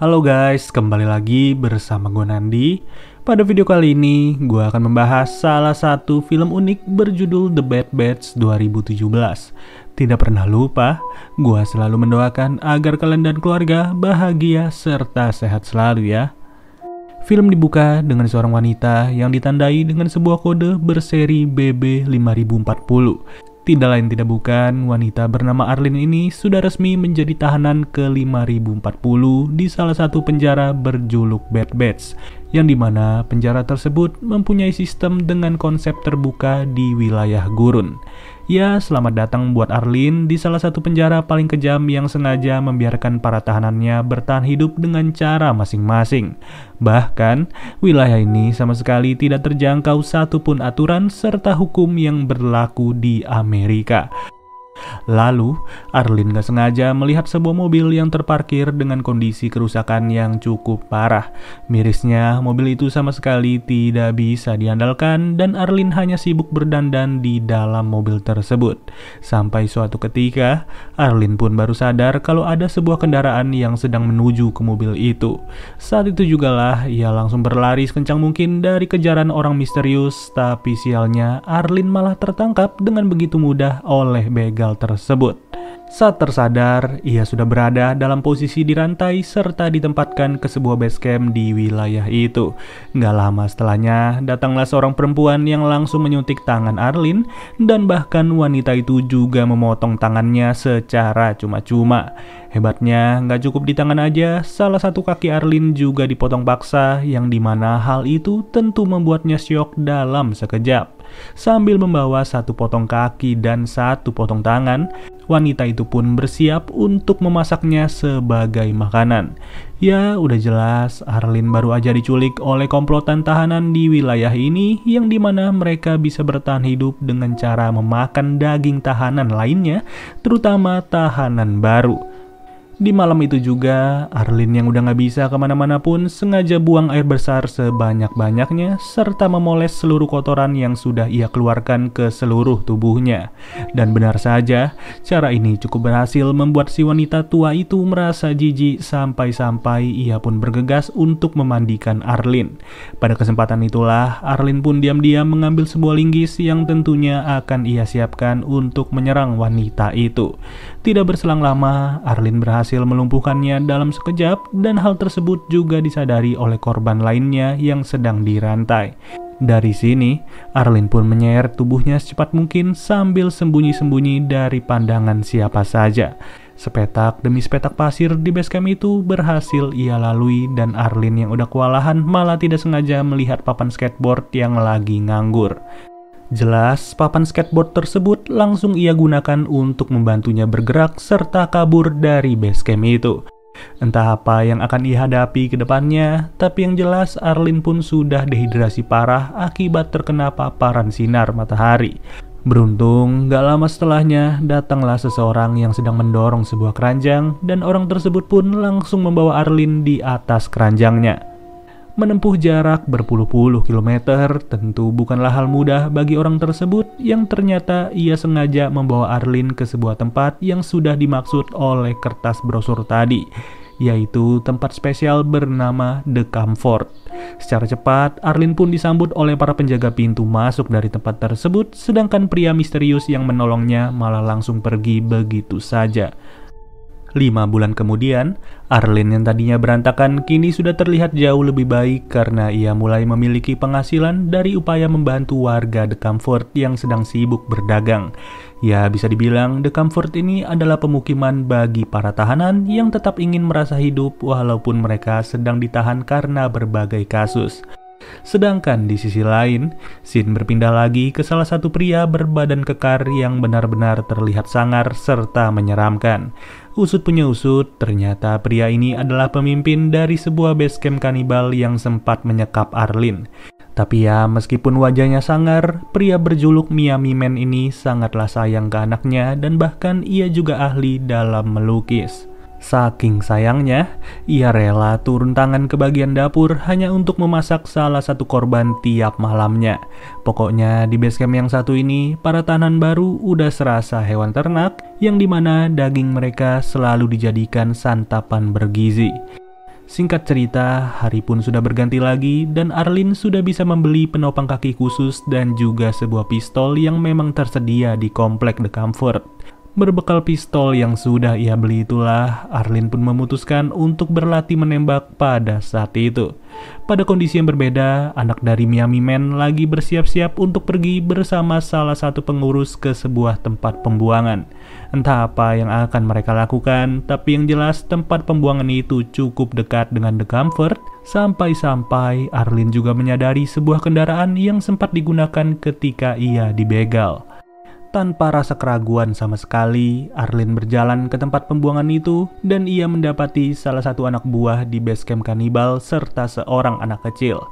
Halo guys, kembali lagi bersama gue Nandi. Pada video kali ini, gue akan membahas salah satu film unik berjudul The Bad Batch 2017. Tidak pernah lupa, gue selalu mendoakan agar kalian dan keluarga bahagia serta sehat selalu ya. Film dibuka dengan seorang wanita yang ditandai dengan sebuah kode berseri BB5040 tidak lain tidak bukan, wanita bernama Arlin ini sudah resmi menjadi tahanan ke 5040 di salah satu penjara berjuluk Bad Beds, yang dimana penjara tersebut mempunyai sistem dengan konsep terbuka di wilayah gurun. Ya, selamat datang buat Arlin di salah satu penjara paling kejam yang sengaja membiarkan para tahanannya bertahan hidup dengan cara masing-masing. Bahkan, wilayah ini sama sekali tidak terjangkau satupun aturan serta hukum yang berlaku di Amerika. Lalu, Arlin gak sengaja melihat sebuah mobil yang terparkir dengan kondisi kerusakan yang cukup parah. Mirisnya, mobil itu sama sekali tidak bisa diandalkan dan Arlin hanya sibuk berdandan di dalam mobil tersebut. Sampai suatu ketika, Arlin pun baru sadar kalau ada sebuah kendaraan yang sedang menuju ke mobil itu. Saat itu jugalah, ia langsung berlari sekencang mungkin dari kejaran orang misterius, tapi sialnya Arlin malah tertangkap dengan begitu mudah oleh begal hal tersebut. Saat tersadar, ia sudah berada dalam posisi dirantai serta ditempatkan ke sebuah base camp di wilayah itu. Gak lama setelahnya, datanglah seorang perempuan yang langsung menyuntik tangan Arlin dan bahkan wanita itu juga memotong tangannya secara cuma-cuma. Hebatnya, gak cukup di tangan aja, salah satu kaki Arlin juga dipotong paksa yang dimana hal itu tentu membuatnya syok dalam sekejap. Sambil membawa satu potong kaki dan satu potong tangan, wanita itu pun bersiap untuk memasaknya sebagai makanan. Ya, udah jelas Arlin baru aja diculik oleh komplotan tahanan di wilayah ini yang dimana mereka bisa bertahan hidup dengan cara memakan daging tahanan lainnya, terutama tahanan baru. Di malam itu juga, Arlin yang udah gak bisa kemana-mana pun sengaja buang air besar sebanyak-banyaknya serta memoles seluruh kotoran yang sudah ia keluarkan ke seluruh tubuhnya. Dan benar saja, cara ini cukup berhasil membuat si wanita tua itu merasa jijik sampai-sampai ia pun bergegas untuk memandikan Arlin. Pada kesempatan itulah, Arlin pun diam-diam mengambil sebuah linggis yang tentunya akan ia siapkan untuk menyerang wanita itu. Tidak berselang lama, Arlin berhasil berhasil melumpuhkannya dalam sekejap dan hal tersebut juga disadari oleh korban lainnya yang sedang dirantai. Dari sini, Arlin pun menyeret tubuhnya secepat mungkin sambil sembunyi-sembunyi dari pandangan siapa saja. Sepetak demi sepetak pasir di basecamp itu berhasil ia lalui dan Arlin yang udah kewalahan malah tidak sengaja melihat papan skateboard yang lagi nganggur. Jelas, papan skateboard tersebut langsung ia gunakan untuk membantunya bergerak serta kabur dari base camp itu. Entah apa yang akan ia hadapi ke depannya, tapi yang jelas Arlin pun sudah dehidrasi parah akibat terkena paparan sinar matahari. Beruntung, gak lama setelahnya datanglah seseorang yang sedang mendorong sebuah keranjang dan orang tersebut pun langsung membawa Arlin di atas keranjangnya menempuh jarak berpuluh-puluh kilometer tentu bukanlah hal mudah bagi orang tersebut yang ternyata ia sengaja membawa Arlin ke sebuah tempat yang sudah dimaksud oleh kertas brosur tadi, yaitu tempat spesial bernama The Comfort. Secara cepat, Arlin pun disambut oleh para penjaga pintu masuk dari tempat tersebut, sedangkan pria misterius yang menolongnya malah langsung pergi begitu saja. Lima bulan kemudian, Arlin yang tadinya berantakan kini sudah terlihat jauh lebih baik karena ia mulai memiliki penghasilan dari upaya membantu warga The Comfort yang sedang sibuk berdagang. Ya bisa dibilang The Comfort ini adalah pemukiman bagi para tahanan yang tetap ingin merasa hidup walaupun mereka sedang ditahan karena berbagai kasus. Sedangkan di sisi lain, Shin berpindah lagi ke salah satu pria berbadan kekar yang benar-benar terlihat sangar serta menyeramkan. Usut punya usut, ternyata pria ini adalah pemimpin dari sebuah base camp kanibal yang sempat menyekap Arlin. Tapi ya, meskipun wajahnya sangar, pria berjuluk Miami Man ini sangatlah sayang ke anaknya dan bahkan ia juga ahli dalam melukis. Saking sayangnya, ia rela turun tangan ke bagian dapur hanya untuk memasak salah satu korban tiap malamnya. Pokoknya di basecamp yang satu ini, para tahanan baru udah serasa hewan ternak yang dimana daging mereka selalu dijadikan santapan bergizi. Singkat cerita, hari pun sudah berganti lagi dan Arlin sudah bisa membeli penopang kaki khusus dan juga sebuah pistol yang memang tersedia di komplek The Comfort. Berbekal pistol yang sudah ia beli itulah, Arlin pun memutuskan untuk berlatih menembak pada saat itu. Pada kondisi yang berbeda, anak dari Miami Man lagi bersiap-siap untuk pergi bersama salah satu pengurus ke sebuah tempat pembuangan. Entah apa yang akan mereka lakukan, tapi yang jelas tempat pembuangan itu cukup dekat dengan The Comfort, sampai-sampai Arlin juga menyadari sebuah kendaraan yang sempat digunakan ketika ia dibegal. Tanpa rasa keraguan sama sekali, Arlin berjalan ke tempat pembuangan itu dan ia mendapati salah satu anak buah di base camp kanibal serta seorang anak kecil.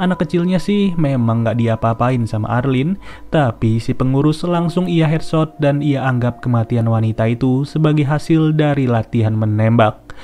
Anak kecilnya sih memang nggak diapa-apain sama Arlin, tapi si pengurus langsung ia headshot dan ia anggap kematian wanita itu sebagai hasil dari latihan menembak.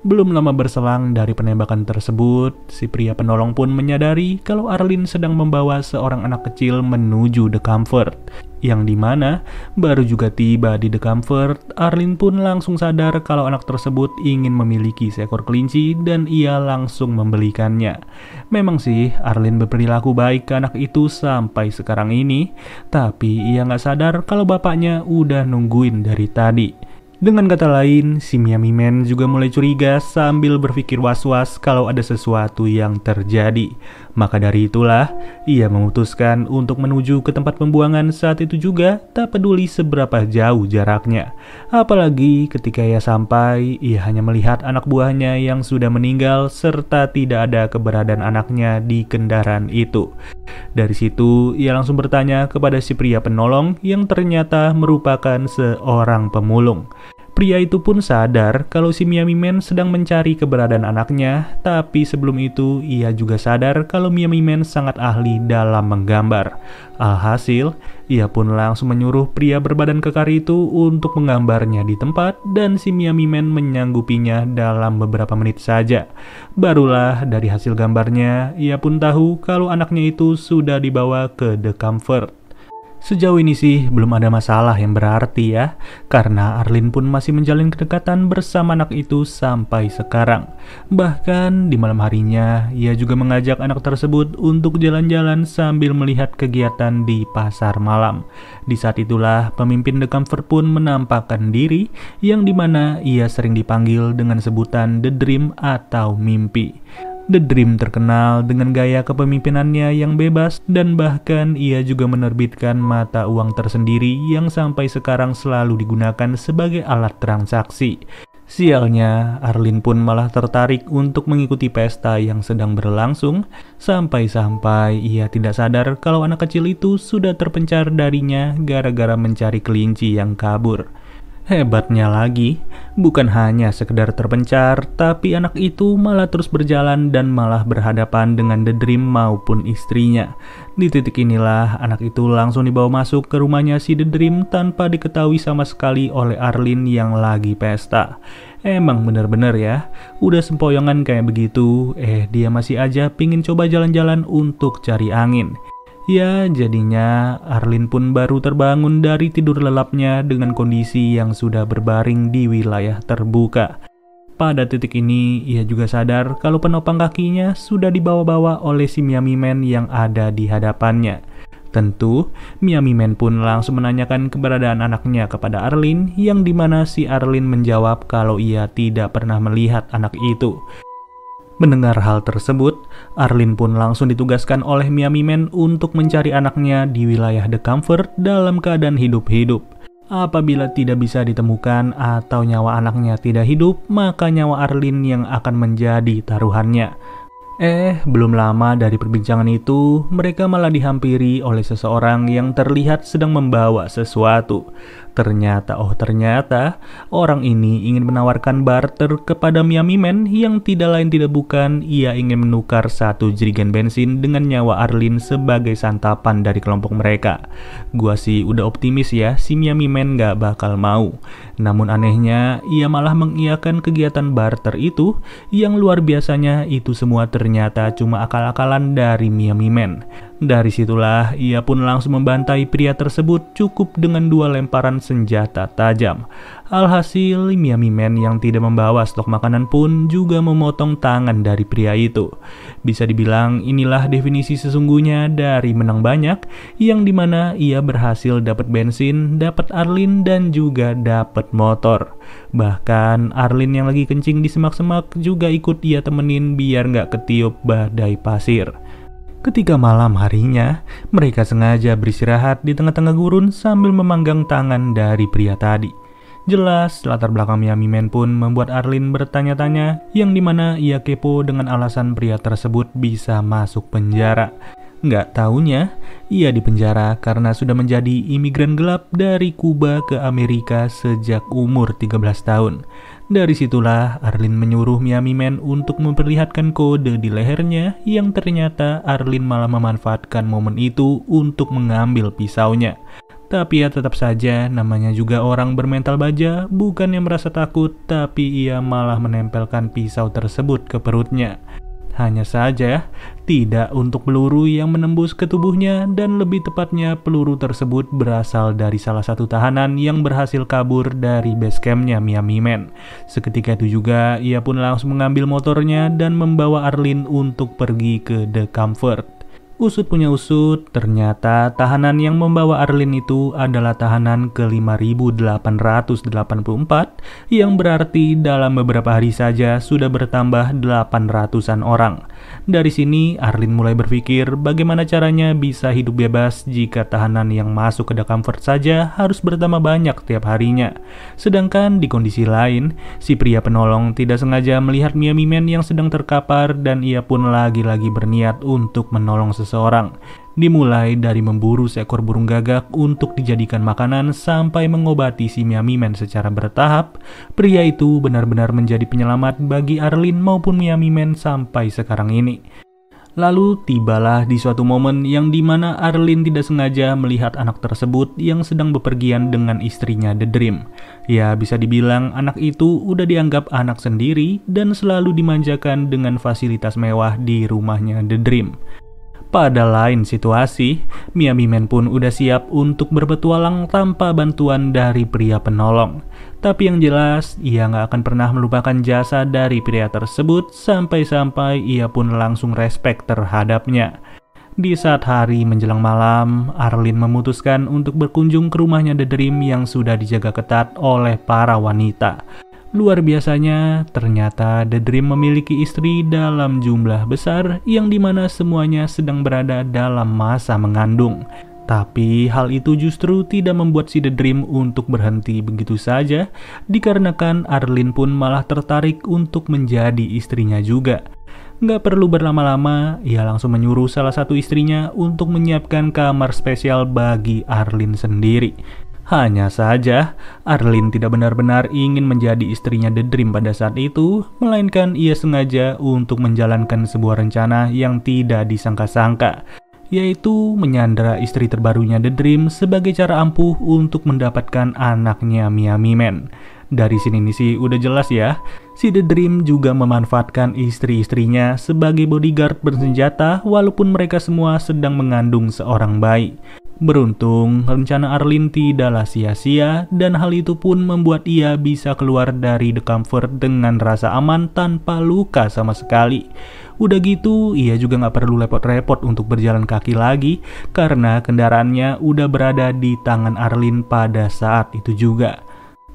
Belum lama berselang dari penembakan tersebut, si pria penolong pun menyadari kalau Arlin sedang membawa seorang anak kecil menuju The Comfort. Yang dimana, baru juga tiba di The Comfort, Arlin pun langsung sadar kalau anak tersebut ingin memiliki seekor kelinci dan ia langsung membelikannya. Memang sih, Arlin berperilaku baik ke anak itu sampai sekarang ini, tapi ia nggak sadar kalau bapaknya udah nungguin dari tadi. Dengan kata lain, si Miami Man juga mulai curiga sambil berpikir was-was kalau ada sesuatu yang terjadi. Maka dari itulah, ia memutuskan untuk menuju ke tempat pembuangan saat itu juga tak peduli seberapa jauh jaraknya. Apalagi ketika ia sampai, ia hanya melihat anak buahnya yang sudah meninggal serta tidak ada keberadaan anaknya di kendaraan itu. Dari situ, ia langsung bertanya kepada si pria penolong yang ternyata merupakan seorang pemulung. Pria itu pun sadar kalau si Miami Man sedang mencari keberadaan anaknya, tapi sebelum itu ia juga sadar kalau Miami Man sangat ahli dalam menggambar. Alhasil, ia pun langsung menyuruh pria berbadan kekar itu untuk menggambarnya di tempat dan si Miami Man menyanggupinya dalam beberapa menit saja. Barulah dari hasil gambarnya, ia pun tahu kalau anaknya itu sudah dibawa ke The Comfort. Sejauh ini sih belum ada masalah yang berarti ya, karena Arlin pun masih menjalin kedekatan bersama anak itu sampai sekarang. Bahkan di malam harinya, ia juga mengajak anak tersebut untuk jalan-jalan sambil melihat kegiatan di pasar malam. Di saat itulah pemimpin The Comfort pun menampakkan diri, yang dimana ia sering dipanggil dengan sebutan The Dream atau Mimpi. The Dream terkenal dengan gaya kepemimpinannya yang bebas dan bahkan ia juga menerbitkan mata uang tersendiri yang sampai sekarang selalu digunakan sebagai alat transaksi. Sialnya, Arlin pun malah tertarik untuk mengikuti pesta yang sedang berlangsung, sampai-sampai ia tidak sadar kalau anak kecil itu sudah terpencar darinya gara-gara mencari kelinci yang kabur. Hebatnya lagi, bukan hanya sekedar terpencar, tapi anak itu malah terus berjalan dan malah berhadapan dengan The Dream maupun istrinya. Di titik inilah, anak itu langsung dibawa masuk ke rumahnya si The Dream tanpa diketahui sama sekali oleh Arlin yang lagi pesta. Emang bener-bener ya, udah sempoyongan kayak begitu, eh dia masih aja pingin coba jalan-jalan untuk cari angin. Ya, jadinya Arlin pun baru terbangun dari tidur lelapnya dengan kondisi yang sudah berbaring di wilayah terbuka. Pada titik ini, ia juga sadar kalau penopang kakinya sudah dibawa-bawa oleh si Miami Man yang ada di hadapannya. Tentu, Miami Man pun langsung menanyakan keberadaan anaknya kepada Arlin, yang dimana si Arlin menjawab kalau ia tidak pernah melihat anak itu. Mendengar hal tersebut, Arlin pun langsung ditugaskan oleh Miami Man untuk mencari anaknya di wilayah The Comfort dalam keadaan hidup-hidup. Apabila tidak bisa ditemukan atau nyawa anaknya tidak hidup, maka nyawa Arlin yang akan menjadi taruhannya. Eh, belum lama dari perbincangan itu, mereka malah dihampiri oleh seseorang yang terlihat sedang membawa sesuatu. Ternyata, oh ternyata, orang ini ingin menawarkan barter kepada Miami Man yang tidak lain tidak bukan ia ingin menukar satu jerigen bensin dengan nyawa Arlin sebagai santapan dari kelompok mereka. Gua sih udah optimis ya, si Miami Man gak bakal mau. Namun anehnya, ia malah mengiakan kegiatan barter itu, yang luar biasanya itu semua ternyata cuma akal-akalan dari Miami Man. Dari situlah ia pun langsung membantai pria tersebut cukup dengan dua lemparan senjata tajam. Alhasil, Miami Man yang tidak membawa stok makanan pun juga memotong tangan dari pria itu. Bisa dibilang inilah definisi sesungguhnya dari menang banyak yang dimana ia berhasil dapat bensin, dapat Arlin dan juga dapat motor. Bahkan Arlin yang lagi kencing di semak-semak juga ikut ia temenin biar nggak ketiup badai pasir. Ketika malam harinya, mereka sengaja beristirahat di tengah-tengah gurun sambil memanggang tangan dari pria tadi. Jelas, latar belakang Miami Man pun membuat Arlin bertanya-tanya yang dimana ia kepo dengan alasan pria tersebut bisa masuk penjara. Nggak taunya, ia dipenjara karena sudah menjadi imigran gelap dari Kuba ke Amerika sejak umur 13 tahun. Dari situlah Arlin menyuruh Miami Man untuk memperlihatkan kode di lehernya yang ternyata Arlin malah memanfaatkan momen itu untuk mengambil pisaunya. Tapi ya tetap saja namanya juga orang bermental baja, bukan yang merasa takut, tapi ia malah menempelkan pisau tersebut ke perutnya. Hanya saja, tidak untuk peluru yang menembus ke tubuhnya dan lebih tepatnya peluru tersebut berasal dari salah satu tahanan yang berhasil kabur dari base campnya Miami Man. Seketika itu juga, ia pun langsung mengambil motornya dan membawa Arlin untuk pergi ke The Comfort. Usut punya usut, ternyata tahanan yang membawa Arlin itu adalah tahanan ke-5884 yang berarti dalam beberapa hari saja sudah bertambah 800-an orang. Dari sini Arlin mulai berpikir bagaimana caranya bisa hidup bebas jika tahanan yang masuk ke The Comfort saja harus bertambah banyak tiap harinya. Sedangkan di kondisi lain, si pria penolong tidak sengaja melihat Miami Man yang sedang terkapar dan ia pun lagi-lagi berniat untuk menolong seseorang seseorang. Dimulai dari memburu seekor burung gagak untuk dijadikan makanan sampai mengobati si Miami Man secara bertahap, pria itu benar-benar menjadi penyelamat bagi Arlin maupun Miami Man sampai sekarang ini. Lalu tibalah di suatu momen yang dimana Arlin tidak sengaja melihat anak tersebut yang sedang bepergian dengan istrinya The Dream. Ya bisa dibilang anak itu udah dianggap anak sendiri dan selalu dimanjakan dengan fasilitas mewah di rumahnya The Dream. Pada lain situasi, Miami Man pun udah siap untuk berpetualang tanpa bantuan dari pria penolong. Tapi yang jelas, ia nggak akan pernah melupakan jasa dari pria tersebut sampai-sampai ia pun langsung respek terhadapnya. Di saat hari menjelang malam, Arlin memutuskan untuk berkunjung ke rumahnya The Dream yang sudah dijaga ketat oleh para wanita. Luar biasanya, ternyata The Dream memiliki istri dalam jumlah besar yang dimana semuanya sedang berada dalam masa mengandung. Tapi hal itu justru tidak membuat si The Dream untuk berhenti begitu saja, dikarenakan Arlin pun malah tertarik untuk menjadi istrinya juga. Nggak perlu berlama-lama, ia langsung menyuruh salah satu istrinya untuk menyiapkan kamar spesial bagi Arlin sendiri. Hanya saja, Arlin tidak benar-benar ingin menjadi istrinya The Dream pada saat itu, melainkan ia sengaja untuk menjalankan sebuah rencana yang tidak disangka-sangka, yaitu menyandera istri terbarunya The Dream sebagai cara ampuh untuk mendapatkan anaknya Miami Man. Dari sini nih sih udah jelas ya, si The Dream juga memanfaatkan istri-istrinya sebagai bodyguard bersenjata walaupun mereka semua sedang mengandung seorang bayi. Beruntung, rencana Arlin tidaklah sia-sia dan hal itu pun membuat ia bisa keluar dari the comfort dengan rasa aman tanpa luka sama sekali. Udah gitu, ia juga nggak perlu repot-repot untuk berjalan kaki lagi karena kendaraannya udah berada di tangan Arlin pada saat itu juga.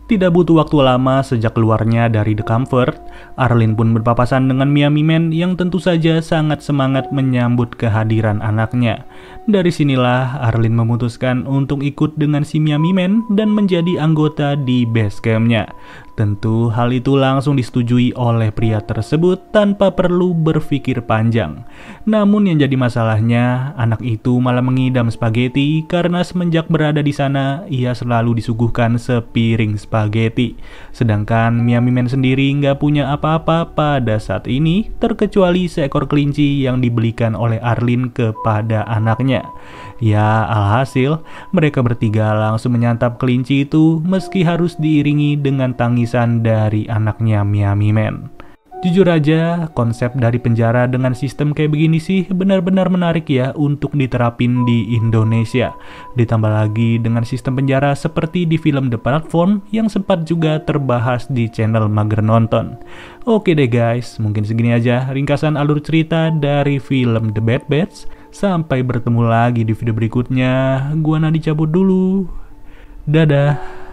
Tidak butuh waktu lama sejak keluarnya dari The Comfort, Arlin pun berpapasan dengan Miami Man yang tentu saja sangat semangat menyambut kehadiran anaknya. Dari sinilah Arlin memutuskan untuk ikut dengan si Miami Man dan menjadi anggota di base campnya. Tentu hal itu langsung disetujui oleh pria tersebut tanpa perlu berpikir panjang. Namun yang jadi masalahnya, anak itu malah mengidam spaghetti karena semenjak berada di sana, ia selalu disuguhkan sepiring spaghetti. Sedangkan Miami Man sendiri nggak punya apa-apa pada saat ini, terkecuali seekor kelinci yang dibelikan oleh Arlin kepada anaknya. Ya, alhasil mereka bertiga langsung menyantap kelinci itu meski harus diiringi dengan tangisan dari anaknya Miami Man. Jujur aja, konsep dari penjara dengan sistem kayak begini sih benar-benar menarik ya untuk diterapin di Indonesia. Ditambah lagi dengan sistem penjara seperti di film The Platform yang sempat juga terbahas di channel Mager Nonton. Oke deh guys, mungkin segini aja ringkasan alur cerita dari film The Bad Bats. Sampai bertemu lagi di video berikutnya. Gua nanti cabut dulu. Dadah.